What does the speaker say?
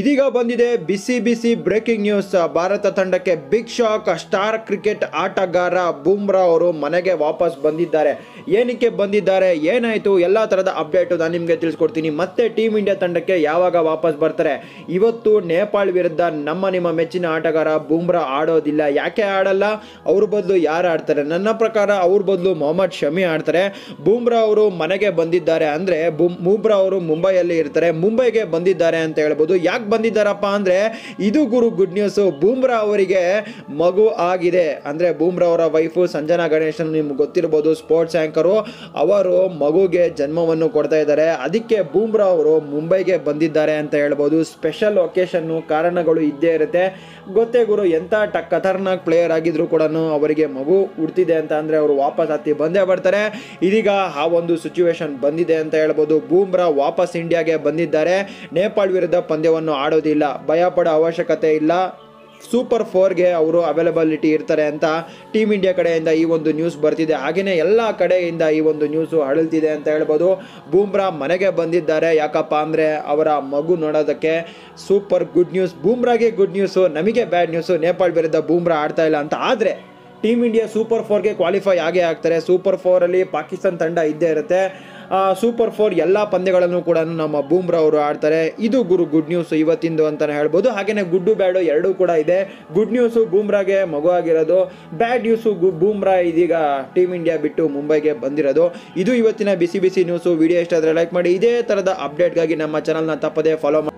ಇದೀಗ ಬಂದಿದೆ ಬಿಸಿ ಬಿಸಿ ಬ್ರೇಕಿಂಗ್ ನ್ಯೂಸ್ ಭಾರತ ತಂಡಕ್ಕೆ ಬಿಗ್ ಶಾಕ್ ಸ್ಟಾರ್ ಕ್ರಿಕೆಟ್ ಆಟಗಾರ ಬೂಮ್ರಾ ಅವರು ಮನೆಗೆ ವಾಪಸ್ ಬಂದಿದ್ದಾರೆ ಏನಕ್ಕೆ ಬಂದಿದ್ದಾರೆ ಏನಾಯಿತು ಎಲ್ಲ ಥರದ ಅಪ್ಡೇಟು ನಾನು ನಿಮಗೆ ತಿಳಿಸ್ಕೊಡ್ತೀನಿ ಮತ್ತೆ ಟೀಮ್ ಇಂಡಿಯಾ ತಂಡಕ್ಕೆ ಯಾವಾಗ ವಾಪಸ್ ಬರ್ತಾರೆ ಇವತ್ತು ನೇಪಾಳ ವಿರುದ್ಧ ನಮ್ಮ ನಿಮ್ಮ ಮೆಚ್ಚಿನ ಆಟಗಾರ ಬೂಮ್ರಾ ಆಡೋದಿಲ್ಲ ಯಾಕೆ ಆಡಲ್ಲ ಅವ್ರ ಬದಲು ಯಾರು ಆಡ್ತಾರೆ ನನ್ನ ಪ್ರಕಾರ ಅವ್ರ ಬದಲು ಮೊಹಮ್ಮದ್ ಶಮಿ ಆಡ್ತಾರೆ ಬೂಮ್ರಾ ಅವರು ಮನೆಗೆ ಬಂದಿದ್ದಾರೆ ಅಂದರೆ ಬೂಮ್ರಾ ಅವರು ಮುಂಬೈಯಲ್ಲಿ ಇರ್ತಾರೆ ಮುಂಬೈಗೆ ಬಂದಿದ್ದಾರೆ ಅಂತ ಹೇಳ್ಬೋದು ಯಾಕೆ ಯಾಕೆ ಬಂದಿದ್ದಾರಪ್ಪ ಅಂದರೆ ಇದು ಗುರು ಗುಡ್ ನ್ಯೂಸ್ ಬೂಮ್ರಾ ಅವರಿಗೆ ಮಗು ಆಗಿದೆ ಅಂದ್ರೆ ಬೂಮ್ರಾ ಅವರ ವೈಫು ಸಂಜನಾ ಗಣೇಶನ್ ನಿಮ್ಗೆ ಗೊತ್ತಿರ್ಬೋದು ಸ್ಪೋರ್ಟ್ಸ್ ಆ್ಯಂಕರು ಅವರು ಮಗುಗೆ ಜನ್ಮವನ್ನು ಕೊಡ್ತಾ ಇದ್ದಾರೆ ಅದಕ್ಕೆ ಬೂಮ್ರಾ ಅವರು ಮುಂಬೈಗೆ ಬಂದಿದ್ದಾರೆ ಅಂತ ಹೇಳ್ಬೋದು ಸ್ಪೆಷಲ್ ಒಕೇಶನ್ ಕಾರಣಗಳು ಇದ್ದೇ ಇರುತ್ತೆ ಗೊತ್ತೇ ಗುರು ಎಂಥ ಖತರ್ನಾಕ್ ಪ್ಲೇಯರ್ ಆಗಿದ್ರು ಕೂಡ ಅವರಿಗೆ ಮಗು ಹುಡ್ತಿದೆ ಅಂತ ಅಂದರೆ ಅವರು ವಾಪಸ್ ಹತ್ತಿ ಬಂದೇ ಬರ್ತಾರೆ ಇದೀಗ ಆ ಒಂದು ಸಿಚುವೇಶನ್ ಬಂದಿದೆ ಅಂತ ಹೇಳ್ಬೋದು ಬೂಮ್ರಾ ವಾಪಸ್ ಇಂಡಿಯಾಗೆ ಬಂದಿದ್ದಾರೆ ನೇಪಾಳ್ ವಿರುದ್ಧ ಪಂದ್ಯವನ್ನು ಆಡೋದಿಲ್ಲ ಭಯಪಡೋ ಅವಶ್ಯಕತೆ ಇಲ್ಲ ಸೂಪರ್ ಫೋರ್ಗೆ ಅವರು ಅವೈಲಬಿಲಿಟಿ ಇರ್ತಾರೆ ಅಂತ ಟೀಮ್ ಇಂಡಿಯಾ ಕಡೆಯಿಂದ ಈ ಒಂದು ನ್ಯೂಸ್ ಬರ್ತಿದೆ ಹಾಗೆಯೇ ಎಲ್ಲ ಕಡೆಯಿಂದ ಈ ಒಂದು ನ್ಯೂಸು ಅಳಲ್ತಿದೆ ಅಂತ ಹೇಳ್ಬೋದು ಬೂಮ್ರಾ ಮನೆಗೆ ಬಂದಿದ್ದಾರೆ ಯಾಕಪ್ಪ ಅಂದರೆ ಅವರ ಮಗು ನೋಡೋದಕ್ಕೆ ಸೂಪರ್ ಗುಡ್ ನ್ಯೂಸ್ ಬೂಮ್ರಾಗೆ ಗುಡ್ ನ್ಯೂಸು ನಮಗೆ ಬ್ಯಾಡ್ ನ್ಯೂಸು ನೇಪಾಳ ವಿರುದ್ಧ ಬೂಮ್ರಾ ಆಡ್ತಾ ಇಲ್ಲ ಅಂತ ಆದರೆ ಟೀಮ್ ಇಂಡಿಯಾ ಸೂಪರ್ ಫೋರ್ಗೆ ಕ್ವಾಲಿಫೈ ಆಗೇ ಆಗ್ತಾರೆ ಸೂಪರ್ ಫೋರಲ್ಲಿ ಪಾಕಿಸ್ತಾನ್ ತಂಡ ಇದ್ದೇ ಇರುತ್ತೆ ಸೂಪರ್ ಫೋರ್ ಎಲ್ಲ ಪಂದ್ಯಗಳನ್ನು ಕೂಡ ನಮ್ಮ ಬೂಮ್ರಾ ಅವರು ಆಡ್ತಾರೆ ಇದು ಗುರು ಗುಡ್ ನ್ಯೂಸ್ ಇವತ್ತಿಂದು ಅಂತಲೇ ಹೇಳ್ಬೋದು ಹಾಗೆಯೇ ಗುಡ್ಡು ಬ್ಯಾಡು ಎರಡೂ ಕೂಡ ಇದೆ ಗುಡ್ ನ್ಯೂಸು ಬೂಮ್ರಾಗೆ ಮಗುವಾಗಿರೋದು ಬ್ಯಾಡ್ ನ್ಯೂಸು ಬೂಮ್ರಾ ಇದೀಗ ಟೀಮ್ ಇಂಡಿಯಾ ಬಿಟ್ಟು ಮುಂಬೈಗೆ ಬಂದಿರೋದು ಇದು ಇವತ್ತಿನ ಬಿಸಿ ಬಿಸಿ ನ್ಯೂಸು ವಿಡಿಯೋ ಇಷ್ಟ ಆದರೆ ಲೈಕ್ ಮಾಡಿ ಇದೇ ಥರದ ಅಪ್ಡೇಟ್ಗಾಗಿ ನಮ್ಮ ಚಾನಲ್ನ ತಪ್ಪದೇ ಫಾಲೋ ಮಾಡಿ